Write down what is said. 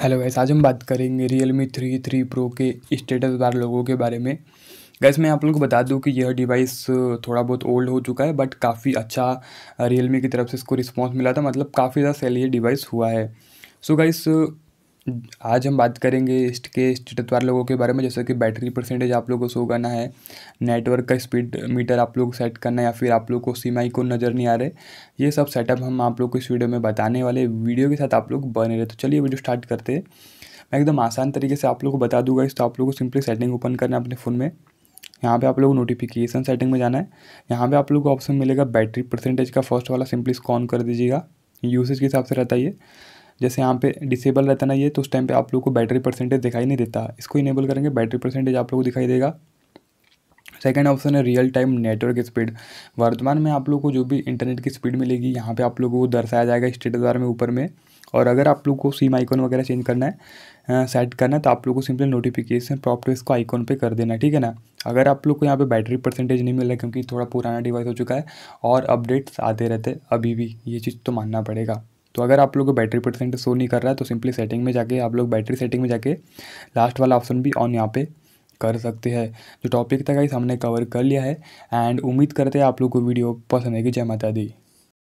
hello guys आज हम बात करेंगे Realme three three pro के स्टेटस बार लोगों के बारे में गैस मैं आप लोगों को बता दूं कि यह डिवाइस थोड़ा बहुत ओल्ड हो चुका है बट काफ़ी अच्छा रियल मी की तरफ से इसको रिस्पांस मिला था मतलब काफ़ी ज़्यादा सेल ये डिवाइस हुआ है सो so गैस आज हम बात करेंगे इसके वाले लोगों के बारे में जैसे कि बैटरी परसेंटेज आप लोगों को शो करना है नेटवर्क का स्पीड मीटर आप लोग सेट करना है या फिर आप लोग को सीमाई को नज़र नहीं आ रहे ये सब सेटअप हम आप लोग को इस वीडियो में बताने वाले वीडियो के साथ आप लोग बने रहे तो चलिए वीडियो स्टार्ट करते हैं मैं एकदम आसान तरीके से आप लोग को बता दूंगा इस तो आप लोग को सिंपली सेटिंग ओपन करना है अपने फ़ोन में यहाँ पे आप लोग नोटिफिकेशन सेटिंग में जाना है यहाँ पे आप लोग को ऑप्शन मिलेगा बैटरी परसेंटेज का फर्स्ट वाला सिंपली इसको ऑन कर दीजिएगा यूसेज के हिसाब से रहता है ये जैसे यहाँ पे डिसेबल रहता ना ये तो उस टाइम पे आप लोग को बैटरी परसेंटेज दिखाई नहीं देता इसको इनेबल करेंगे बैटरी परसेंटेज आप लोग को दिखाई देगा सेकेंड ऑप्शन है रियल टाइम नेटवर्क स्पीड वर्तमान में आप लोग को जो भी इंटरनेट की स्पीड मिलेगी यहाँ पर आप लोग को दर्शाया जाएगा स्टेटस बार में ऊपर में और अगर आप लोग को सिम आइकॉन वगैरह चेंज करना है सेट करना है तो आप लोग को सिंपली नोटिफिकेशन प्रॉप्ट इसको आइकॉन पे कर देना ठीक है ना अगर आप लोग को यहाँ पे बैटरी परसेंटेज नहीं मिल रहा है क्योंकि थोड़ा पुराना डिवाइस हो चुका है और अपडेट्स आते रहते अभी भी ये चीज़ तो मानना पड़ेगा तो अगर आप लोग को बैटरी परसेंट शो नहीं कर रहा है तो सिंपली सेटिंग में जाके आप लोग बैटरी सेटिंग में जाके लास्ट वाला ऑप्शन भी ऑन यहाँ पे कर सकते हैं जो तो टॉपिक था गाइस हमने कवर कर लिया है एंड उम्मीद करते हैं आप लोग को वीडियो पसंद आएगी जय माता दी